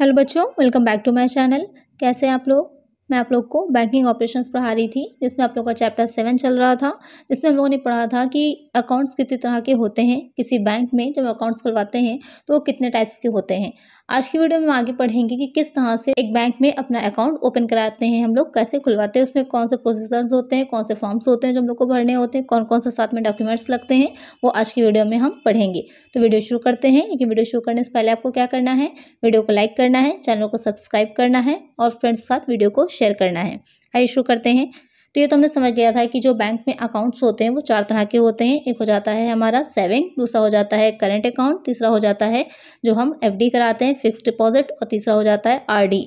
hello बच्चों welcome back to my channel कैसे हैं आप लोग मैं आप लोग को बैंकिंग ऑपरेशंस पढ़ा रही थी जिसमें आप लोग का चैप्टर सेवन चल रहा था जिसमें हम लोगों ने पढ़ा था कि अकाउंट्स कितने तरह के होते हैं किसी बैंक में जब अकाउंट्स खुलवाते हैं तो वो कितने टाइप्स के होते हैं आज की वीडियो में हम आगे पढ़ेंगे कि किस तरह से एक बैंक में अपना अकाउंट ओपन कराते हैं हम लोग कैसे खुलवाते हैं उसमें कौन से प्रोसेसर्स होते हैं कौन से फॉर्म्स होते हैं जो हम लोग को भरने होते हैं कौन कौन से साथ में डॉक्यूमेंट्स लगते हैं वो आज की वीडियो में हम पढ़ेंगे तो वीडियो शुरू करते हैं लेकिन वीडियो शुरू करने से पहले आपको क्या करना है वीडियो को लाइक करना है चैनल को सब्सक्राइब करना है और फ्रेंड्स के साथ वीडियो को शेयर करना है हाई शुरू करते हैं तो ये तो हमने समझ लिया था कि जो बैंक में अकाउंट्स होते हैं वो चार तरह के होते हैं एक हो जाता है हमारा सेविंग दूसरा हो जाता है करंट अकाउंट तीसरा हो जाता है जो हम एफडी कराते हैं फिक्स डिपॉजिट और तीसरा हो जाता है आरडी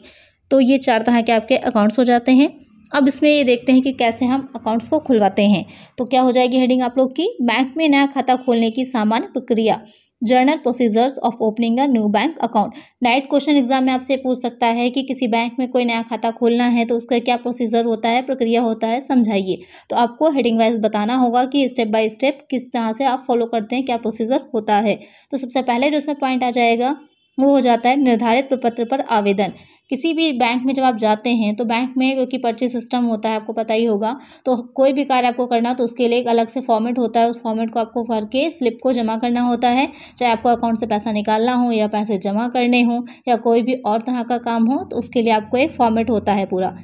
तो ये चार तरह के आपके अकाउंट्स हो जाते हैं अब इसमें ये देखते हैं कि कैसे हम अकाउंट्स को खुलवाते हैं तो क्या हो जाएगी हेडिंग आप लोग की बैंक में नया खाता खोलने की सामान्य प्रक्रिया general procedures of opening a new bank account नाइट क्वेश्चन एग्जाम में आपसे पूछ सकता है कि किसी बैंक में कोई नया खाता खोलना है तो उसका क्या प्रोसीजर होता है प्रक्रिया होता है समझाइए तो आपको हेडिंग वाइज बताना होगा कि स्टेप बाय स्टेप किस तरह से आप फॉलो करते हैं क्या प्रोसीजर होता है तो सबसे पहले जो इसमें पॉइंट आ जाएगा वो हो जाता है निर्धारित प्रपत्र पर आवेदन किसी भी बैंक में जब आप जाते हैं तो बैंक में क्योंकि पर्ची सिस्टम होता है आपको पता ही होगा तो कोई भी कार्य आपको करना तो उसके लिए एक अलग से फॉर्मेट होता है उस फॉर्मेट को आपको भर के स्लिप को जमा करना होता है चाहे आपको अकाउंट से पैसा निकालना हो या पैसे जमा करने हों या कोई भी और तरह का काम हो तो उसके लिए आपको एक फॉर्मेट होता है पूरा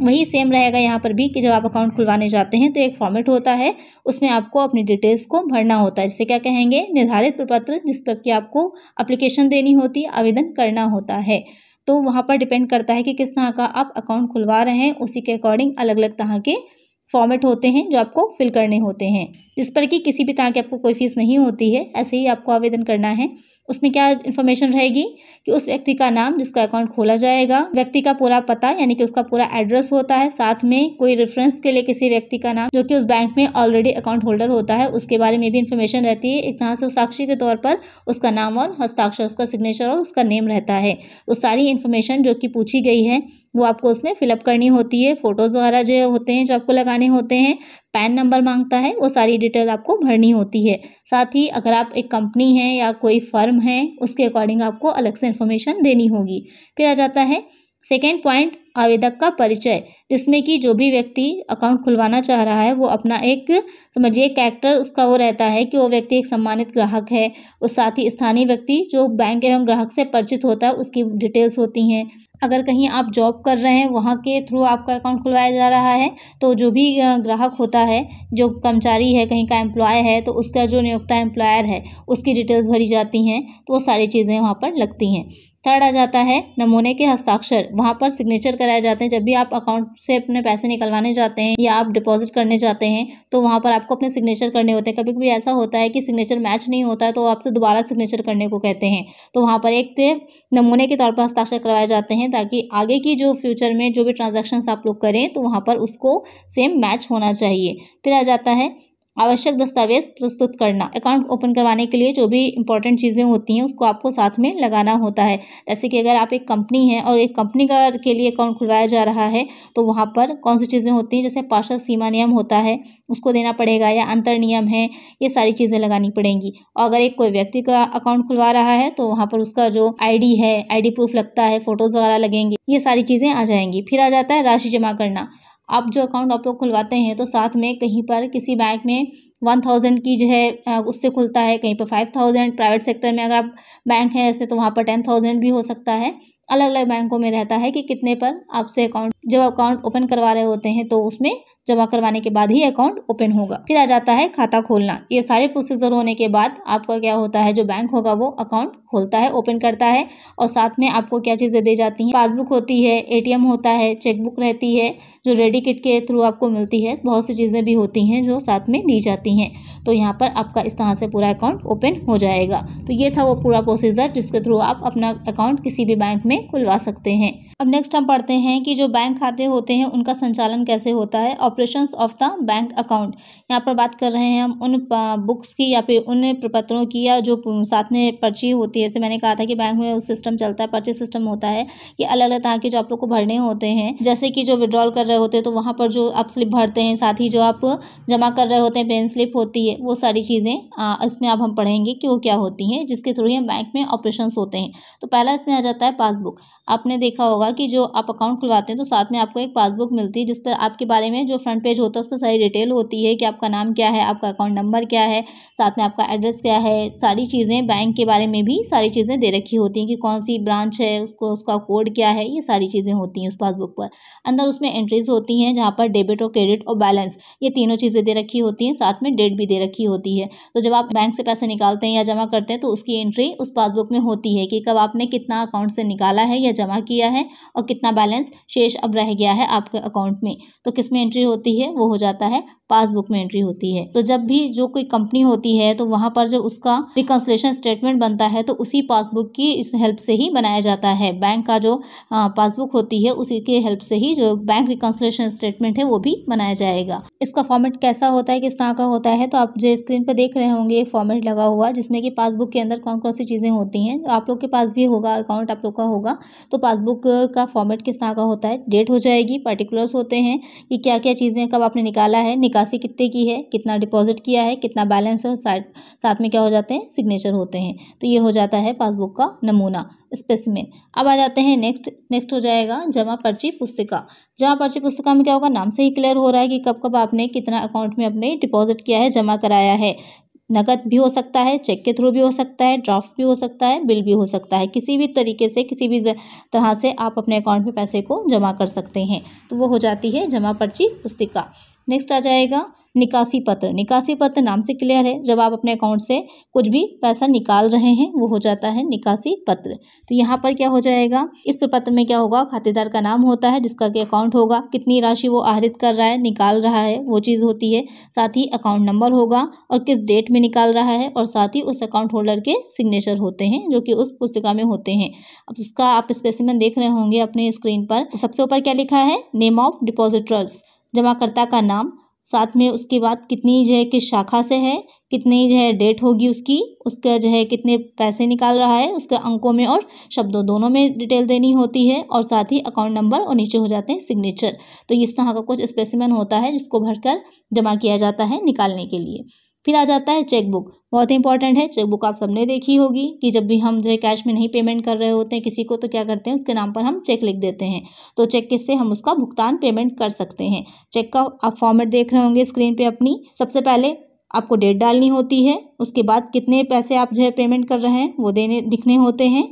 वही सेम रहेगा यहाँ पर भी कि जब आप अकाउंट खुलवाने जाते हैं तो एक फॉर्मेट होता है उसमें आपको अपनी डिटेल्स को भरना होता है जिसे क्या कहेंगे निर्धारित प्रपत्र जिस पर कि आपको अप्लीकेशन देनी होती है आवेदन करना होता है तो वहाँ पर डिपेंड करता है कि किस तरह का आप अकाउंट खुलवा रहे हैं उसी के अकॉर्डिंग अलग अलग तरह के फॉर्मेट होते हैं जो आपको फिल करने होते हैं जिस पर कि किसी भी तरह की आपको कोई फीस नहीं होती है ऐसे ही आपको आवेदन करना है उसमें क्या इन्फॉर्मेशन रहेगी कि उस व्यक्ति का नाम जिसका अकाउंट खोला जाएगा व्यक्ति का पूरा पता यानी कि उसका पूरा एड्रेस होता है साथ में कोई रेफरेंस के लिए किसी व्यक्ति का नाम जो कि उस बैंक में ऑलरेडी अकाउंट होल्डर होता है उसके बारे में भी इन्फॉर्मेशन रहती है एक तरह से साक्षी के तौर पर उसका नाम और हस्ताक्षर उसका सिग्नेचर और उसका नेम रहता है तो सारी इन्फॉर्मेशन जो कि पूछी गई है वो आपको उसमें फिलअप करनी होती है फ़ोटोज़ वगैरह जो होते हैं जो आपको लगाने होते हैं पैन नंबर मांगता है वो सारी डिटेल आपको भरनी होती है साथ ही अगर आप एक कंपनी हैं या कोई फर्म है उसके अकॉर्डिंग आपको अलग से इन्फॉर्मेशन देनी होगी फिर आ जाता है सेकेंड पॉइंट आवेदक का परिचय जिसमें कि जो भी व्यक्ति अकाउंट खुलवाना चाह रहा है वो अपना एक समझिए कैरेक्टर उसका वो रहता है कि वो व्यक्ति एक सम्मानित ग्राहक है और साथ ही स्थानीय व्यक्ति जो बैंक एवं ग्राहक से परिचित होता है उसकी डिटेल्स होती हैं अगर कहीं आप जॉब कर रहे हैं वहाँ के थ्रू आपका अकाउंट खुलवाया जा रहा है तो जो भी ग्राहक होता है जो कर्मचारी है कहीं का एम्प्लॉय है तो उसका जो नियोक्ता एम्प्लॉयर है उसकी डिटेल्स भरी जाती हैं तो वो सारी चीज़ें वहाँ पर लगती हैं थर्ड आ जाता है नमूने के हस्ताक्षर वहाँ पर सिग्नेचर कराए जाते हैं जब भी आप अकाउंट से अपने पैसे निकलवाने जाते हैं या आप डिपॉजिट करने जाते हैं तो वहाँ पर आपको अपने सिग्नेचर करने होते हैं कभी कभी ऐसा होता है कि सिग्नेचर मैच नहीं होता है तो आपसे दोबारा सिग्नेचर करने को कहते हैं तो वहाँ पर एक नमूने के तौर पर हस्ताक्षर करवाए जाते हैं ताकि आगे की जो फ्यूचर में जो भी ट्रांजेक्शन आप लोग करें तो वहाँ पर उसको सेम मैच होना चाहिए फिर आ जाता है आवश्यक दस्तावेज प्रस्तुत करना अकाउंट ओपन करवाने के लिए जो भी इंपॉर्टेंट चीज़ें होती हैं उसको आपको साथ में लगाना होता है जैसे कि अगर आप एक कंपनी हैं और एक कंपनी का के लिए अकाउंट खुलवाया जा रहा है तो वहाँ पर कौन सी चीज़ें होती हैं जैसे पार्षद सीमा नियम होता है उसको देना पड़ेगा या अंतर नियम है ये सारी चीज़ें लगानी पड़ेंगी और अगर एक कोई व्यक्ति का अकाउंट खुलवा रहा है तो वहाँ पर उसका जो आई है आई प्रूफ लगता है फ़ोटोज़ वगैरह लगेंगे ये सारी चीज़ें आ जाएंगी फिर आ जाता है राशि जमा करना आप जो अकाउंट आप लोग खुलवाते हैं तो साथ में कहीं पर किसी बैंक में वन थाउजेंड की जो है उससे खुलता है कहीं पर फाइव थाउजेंड प्राइवेट सेक्टर में अगर आप बैंक हैं ऐसे तो वहाँ पर टेन थाउजेंड भी हो सकता है अलग अलग बैंकों में रहता है कि कितने पर आपसे अकाउंट जब अकाउंट ओपन करवा रहे होते हैं तो उसमें जमा करवाने के बाद ही अकाउंट ओपन होगा फिर आ जाता है खाता खोलना ये सारे प्रोसीजर होने के बाद आपका क्या होता है जो बैंक होगा वो अकाउंट खोलता है ओपन करता है और साथ में आपको क्या चीज़ें दे जाती हैं पासबुक होती है ए होता है चेकबुक रहती है जो रेडी किट के थ्रू आपको मिलती है बहुत सी चीज़ें भी होती हैं जो साथ में दी जाती हैं सकती हैं तो यहाँ पर आपका इस तरह से पूरा अकाउंट ओपन हो जाएगा तो ये था वो पूरा प्रोसीजर जिसके थ्रू आप अपना अकाउंट किसी भी बैंक में खुलवा सकते हैं अब नेक्स्ट हम पढ़ते हैं कि जो बैंक खाते होते हैं उनका संचालन कैसे होता है operation of the bank account यहाँ पर बात कर रहे हैं हम उन बुक्स की या फिर उन प्रपत्रों की या जो साथ में पर्ची होती है जैसे मैंने कहा था कि बैंक में उस सिस्टम चलता है पर्ची सिस्टम होता है कि अलग अलग तरह के जो आप लोग को भरने होते हैं जैसे कि जो विड्रॉल कर रहे होते हैं तो वहाँ पर जो आप स्लिप भरते हैं साथ ही जो आप जमा कर रहे होते हैं पेन स्लिप होती है वो सारी चीज़ें इसमें अब हम पढ़ेंगे कि वो क्या होती हैं जिसके थ्रू ये बैंक में ऑपरेशन होते हैं तो पहला इसमें आ जाता है पासबुक आपने देखा होगा कि जो आप अकाउंट खुलवाते हैं तो साथ में आपको एक पासबुक मिलती है जिस पर आपके बारे में जो फ्रंट पेज होता है उस पर सारी डिटेल होती है कि आपका नाम क्या है आपका अकाउंट नंबर क्या है साथ में आपका एड्रेस क्या है सारी चीज़ें बैंक के बारे में भी सारी चीज़ें दे रखी होती हैं कि कौन सी ब्रांच है उसको उसका कोड क्या है ये सारी चीज़ें होती हैं उस पासबुक पर अंदर उसमें एंट्रीज होती हैं जहाँ पर डेबिट और क्रेडिट और बैलेंस ये तीनों चीज़ें दे रखी होती हैं साथ में डेट भी दे रखी होती है तो जब आप बैंक से पैसे निकालते हैं या जमा करते हैं तो उसकी एंट्री उस पासबुक में होती है कि कब आपने कितना अकाउंट से निकाला है या जमा किया है और कितना बैलेंस शेष अब रह गया है आपके अकाउंट में तो किस में एंट्री होती है वो हो जाता है पासबुक में एंट्री होती है तो जब भी जो कोई कंपनी होती है तो वहाँ पर जब उसका रिकन्सलेशन स्टेटमेंट बनता है तो उसी पासबुक की इस हेल्प से ही बनाया जाता है बैंक का जो पासबुक होती है उसी के हेल्प से ही जो बैंक रिकन्सलेशन स्टेटमेंट है वो भी बनाया जाएगा इसका फॉर्मेट कैसा होता है किस तरह का होता है तो आप जो स्क्रीन पर देख रहे होंगे फॉर्मेट लगा हुआ जिसमें कि पासबुक के अंदर कौन कौन सी चीज़ें होती हैं आप लोग के पास भी होगा अकाउंट आप लोग का होगा तो पासबुक का फॉर्मेट किस तरह का होता है डेट हो जाएगी पर्टिकुलर्स होते हैं कि क्या क्या चीज़ें कब आपने निकाला है निकाल राशि कितने की है कितना डिपॉजिट किया है कितना बैलेंस है साथ साथ में क्या हो जाते हैं सिग्नेचर होते हैं तो ये हो जाता है पासबुक का नमूना स्पेसिमेन अब आ जाते हैं नेक्स्ट नेक्स्ट हो जाएगा जमा पर्ची पुस्तिका जमा पर्ची पुस्तिका में क्या होगा नाम से ही क्लियर हो रहा है कि कब कब आपने कितना अकाउंट में अपने डिपॉजिट किया है जमा कराया है नकद भी हो सकता है चेक के थ्रू भी हो सकता है ड्राफ्ट भी हो सकता है बिल भी हो सकता है किसी भी तरीके से किसी भी तरह से आप अपने अकाउंट में पैसे को जमा कर सकते हैं तो वो हो जाती है जमा पर्ची पुस्तिका नेक्स्ट आ जाएगा निकासी पत्र निकासी पत्र नाम से क्लियर है जब आप अपने अकाउंट से कुछ भी पैसा निकाल रहे हैं वो हो जाता है निकासी पत्र तो यहाँ पर क्या हो जाएगा इस प्रपत्र में क्या होगा खातेदार का नाम होता है जिसका कि अकाउंट होगा कितनी राशि वो आहरित कर रहा है निकाल रहा है वो चीज़ होती है साथ ही अकाउंट नंबर होगा और किस डेट में निकाल रहा है और साथ ही उस अकाउंट होल्डर के सिग्नेचर होते हैं जो कि उस पुस्तिका में होते हैं अब इसका आप स्पेसिमेंट देख रहे होंगे अपने स्क्रीन पर सबसे ऊपर क्या लिखा है नेम ऑफ डिपोजिटर्स जमाकर्ता का नाम साथ में उसके बाद कितनी जो है किस शाखा से है कितनी जो है डेट होगी उसकी उसका जो है कितने पैसे निकाल रहा है उसके अंकों में और शब्दों दोनों में डिटेल देनी होती है और साथ ही अकाउंट नंबर और नीचे हो जाते हैं सिग्नेचर तो इस तरह का कुछ स्पेसिमन होता है जिसको भरकर जमा किया जाता है निकालने के लिए फिर आ जाता है चेकबुक बहुत ही इंपॉर्टेंट है चेकबुक आप सबने देखी होगी कि जब भी हम जो है कैश में नहीं पेमेंट कर रहे होते हैं किसी को तो क्या करते हैं उसके नाम पर हम चेक लिख देते हैं तो चेक किससे हम उसका भुगतान पेमेंट कर सकते हैं चेक का आप फॉर्मेट देख रहे होंगे स्क्रीन पर अपनी सबसे पहले आपको डेट डालनी होती है उसके बाद कितने पैसे आप जो है पेमेंट कर रहे हैं वो देने लिखने होते हैं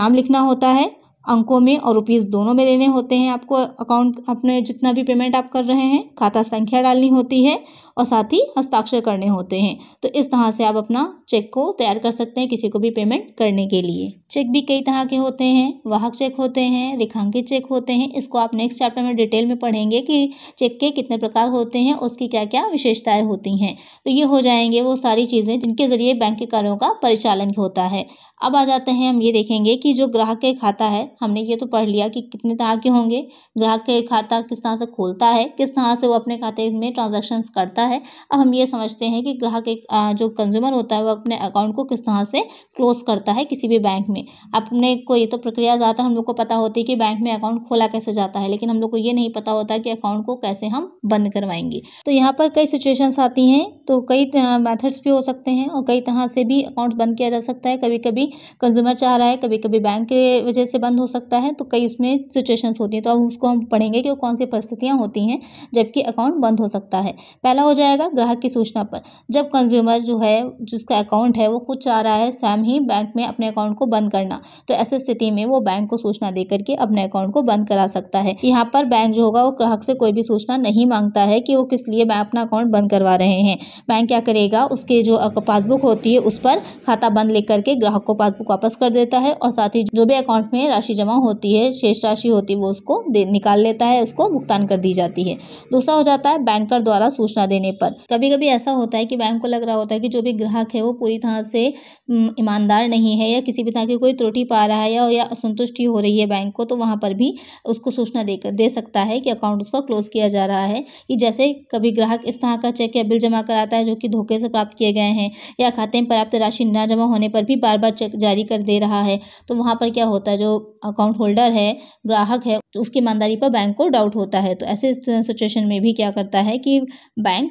नाम लिखना होता है अंकों में और रुपीज़ दोनों में देने होते हैं आपको अकाउंट अपने जितना भी पेमेंट आप कर रहे हैं खाता संख्या डालनी होती है और साथ ही हस्ताक्षर करने होते हैं तो इस तरह से आप अपना चेक को तैयार कर सकते हैं किसी को भी पेमेंट करने के लिए चेक भी कई तरह के होते हैं वाहक चेक होते हैं रेखांकित चेक होते हैं इसको आप नेक्स्ट चैप्टर में डिटेल में पढ़ेंगे कि चेक के कितने प्रकार होते हैं उसकी क्या क्या विशेषताएं होती हैं तो ये हो जाएंगे वो सारी चीज़ें जिनके ज़रिए बैंक के कार्यों का परिचालन होता है अब आ जाते हैं हम ये देखेंगे कि जो ग्राहक के खाता है हमने ये तो पढ़ लिया कि कितने तरह के होंगे ग्राहक के खाता किस तरह से खोलता है किस तरह से वो अपने खाते में ट्रांजेक्शन्स करता है अब हम ये समझते हैं कि ग्राहक एक जो कंज्यूमर होता है वो अपने अकाउंट को किस तरह से क्लोज करता है किसी भी बैंक में अपने को ये तो प्रक्रिया ज़्यादातर हम लोग को पता होती है कि बैंक में अकाउंट खोला कैसे जाता है लेकिन हम लोग को ये नहीं पता होता कि अकाउंट को कैसे हम बंद करवाएंगे तो यहाँ पर कई सिचुएशंस आती हैं तो कई मैथड्स भी हो सकते हैं और कई तरह से भी अकाउंट बंद किया जा सकता है कभी कभी कंज्यूमर चाह रहा है कभी कभी बैंक के वजह से बंद हो सकता है तो कई उसमें सिचुएशंस होती हैं तो अब उसको हम पढ़ेंगे कि वो कौन सी परिस्थितियां होती हैं जबकि अकाउंट बंद हो सकता है पहला हो जाएगा ग्राहक की सूचना पर जब कंज्यूमर जो है जिसका अकाउंट है वो कुछ आ रहा है स्वयं ही बैंक में अपने अकाउंट को बंद करना तो ऐसे स्थिति में वो बैंक को सूचना दे करके अपने अकाउंट को बंद करा सकता है यहाँ पर बैंक जो होगा वो ग्राहक से कोई भी सूचना नहीं मांगता है कि वो किस लिए बैंक अपना अकाउंट बंद करवा रहे हैं बैंक क्या करेगा उसके जो पासबुक होती है उस पर खाता बंद लेकर करके ग्राहक को पासबुक वापस कर देता है और साथ ही जो भी अकाउंट में राशि जमा होती है शेष राशि होती है वो उसको निकाल लेता है उसको भुगतान कर दी जाती है दूसरा हो जाता है बैंकर द्वारा सूचना देने देने पर कभी कभी ऐसा होता है कि बैंक को लग रहा होता है कि जो भी ग्राहक है वो पूरी तरह से ईमानदार नहीं है या किसी भी तरह की कोई त्रुटि पा रहा है या, या असंतुष्टि हो रही है बैंक को तो वहाँ पर भी उसको सूचना दे दे सकता है कि अकाउंट उसका क्लोज किया जा रहा है कि जैसे कभी ग्राहक इस तरह का चेक या बिल जमा कराता है जो कि धोखे से प्राप्त किए गए हैं या खाते में पर्याप्त राशि न जमा होने पर भी बार बार चेक जारी कर दे रहा है तो वहाँ पर क्या होता है जो अकाउंट होल्डर है ग्राहक है तो उसकी ईमानदारी पर बैंक को डाउट होता है तो ऐसे सिचुएशन में भी क्या करता है कि बैंक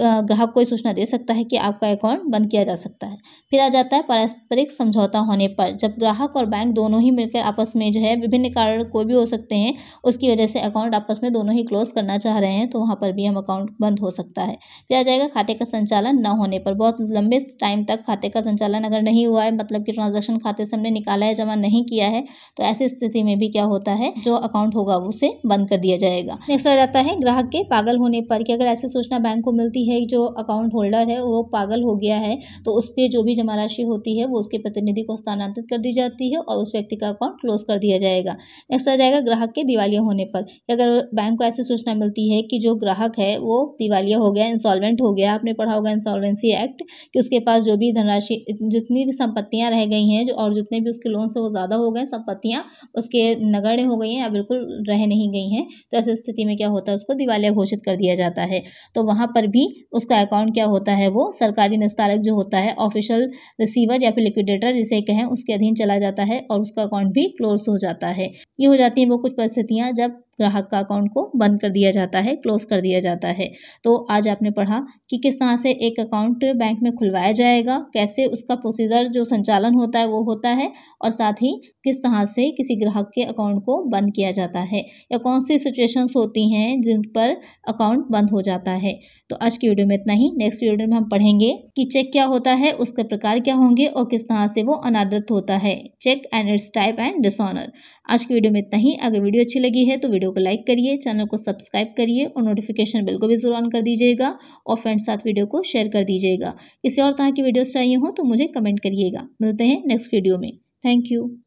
ग्राहक को सूचना दे सकता है कि आपका अकाउंट बंद किया जा सकता है फिर आ जाता है पारस्परिक समझौता होने पर जब ग्राहक और बैंक दोनों ही मिलकर आपस में जो है विभिन्न कारण कोई भी हो सकते हैं उसकी वजह से अकाउंट आपस में दोनों ही क्लोज करना चाह रहे हैं तो वहाँ पर भी हम अकाउंट बंद हो सकता है फिर आ जाएगा खाते का संचालन न होने पर बहुत लंबे टाइम तक खाते का संचालन अगर नहीं हुआ है मतलब कि ट्रांजेक्शन खाते से हमने निकाला है जमा नहीं किया है तो ऐसी स्थिति में भी क्या होता है जो अकाउंट होगा उसे बंद कर दिया जाएगा नेक्स्ट आ जाता है ग्राहक के पागल होने पर कि अगर ऐसी सूचना बैंक को मिलती होती है जो अकाउंट होल्डर है वो पागल हो गया है तो उस पर जो भी जमा राशि होती है वो उसके प्रतिनिधि को स्थानांतरित कर दी जाती है और उस व्यक्ति का अकाउंट क्लोज कर दिया जाएगा नेक्स्ट आ जाएगा ग्राहक के दिवालिया होने पर अगर बैंक को ऐसी सूचना मिलती है कि जो ग्राहक है वो दिवालिया हो गया इंसॉल्वेंट हो गया आपने पढ़ा होगा इंसॉल्वेंसी एक्ट कि उसके पास जो भी धनराशि जितनी भी संपत्तियाँ रह गई हैं और जितने भी उसके लोन से वो ज़्यादा हो गए संपत्तियाँ उसके नगण्य हो गई हैं या बिल्कुल रह नहीं गई हैं तो ऐसी स्थिति में क्या होता है उसको दिवालिया घोषित कर दिया जाता है तो वहाँ पर भी उसका अकाउंट क्या होता है वो सरकारी निस्तारक जो होता है ऑफिशियल रिसीवर या फिर लिक्विडेटर जिसे कहें उसके अधीन चला जाता है और उसका अकाउंट भी क्लोज हो जाता है ये हो जाती हैं वो कुछ परिस्थितियाँ जब ग्राहक का अकाउंट को बंद कर दिया जाता है क्लोज कर दिया जाता है तो आज आपने पढ़ा कि किस तरह से एक अकाउंट बैंक में खुलवाया जाएगा कैसे उसका प्रोसीजर जो संचालन होता है वो होता है और साथ ही किस तरह से किसी ग्राहक के अकाउंट को बंद किया जाता है या कौन सी सिचुएशंस होती हैं जिन पर अकाउंट बंद हो जाता है तो आज की वीडियो में इतना ही नेक्स्ट वीडियो में हम पढ़ेंगे कि चेक क्या होता है उसके प्रकार क्या होंगे और किस तरह से वो अनादृत होता है cheque and its type and dishonour आज की वीडियो में इतना ही अगर वीडियो अच्छी लगी है तो वीडियो वीडियो को लाइक करिए चैनल को सब्सक्राइब करिए और नोटिफिकेशन बिल को भी जरूर ऑन कर दीजिएगा और फ्रेंड्स साथ वीडियो को शेयर कर दीजिएगा किसी और तरह की वीडियोज़ चाहिए हो तो मुझे कमेंट करिएगा मिलते हैं नेक्स्ट वीडियो में थैंक यू